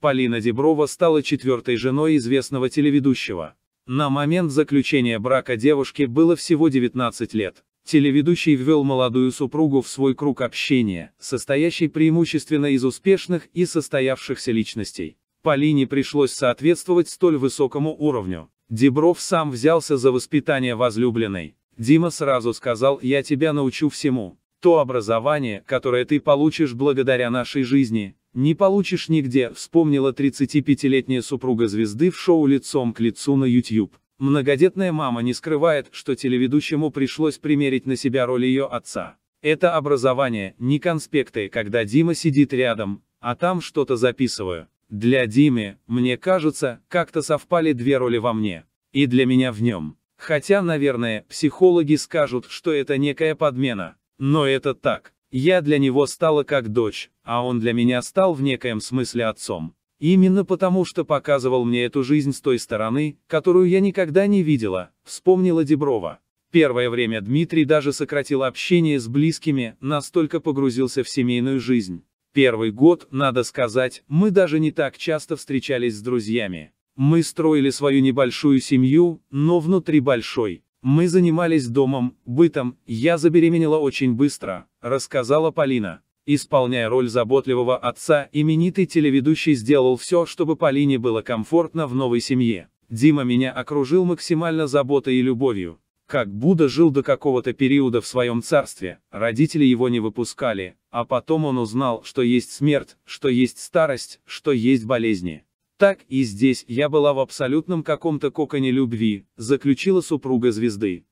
Полина Деброва стала четвертой женой известного телеведущего. На момент заключения брака девушке было всего 19 лет. Телеведущий ввел молодую супругу в свой круг общения, состоящий преимущественно из успешных и состоявшихся личностей. Полине пришлось соответствовать столь высокому уровню. Дебров сам взялся за воспитание возлюбленной. Дима сразу сказал «Я тебя научу всему. То образование, которое ты получишь благодаря нашей жизни, не получишь нигде, вспомнила 35-летняя супруга звезды в шоу «Лицом к лицу» на YouTube. Многодетная мама не скрывает, что телеведущему пришлось примерить на себя роль ее отца. Это образование, не конспекты, когда Дима сидит рядом, а там что-то записываю. Для Димы, мне кажется, как-то совпали две роли во мне. И для меня в нем. Хотя, наверное, психологи скажут, что это некая подмена. Но это так. Я для него стала как дочь, а он для меня стал в некоем смысле отцом. Именно потому, что показывал мне эту жизнь с той стороны, которую я никогда не видела, вспомнила Деброва. Первое время Дмитрий даже сократил общение с близкими, настолько погрузился в семейную жизнь. Первый год, надо сказать, мы даже не так часто встречались с друзьями. Мы строили свою небольшую семью, но внутри большой. Мы занимались домом, бытом, я забеременела очень быстро, рассказала Полина. Исполняя роль заботливого отца, именитый телеведущий сделал все, чтобы Полине было комфортно в новой семье. Дима меня окружил максимально заботой и любовью. Как Будда жил до какого-то периода в своем царстве, родители его не выпускали, а потом он узнал, что есть смерть, что есть старость, что есть болезни. Так и здесь я была в абсолютном каком-то коконе любви, заключила супруга звезды.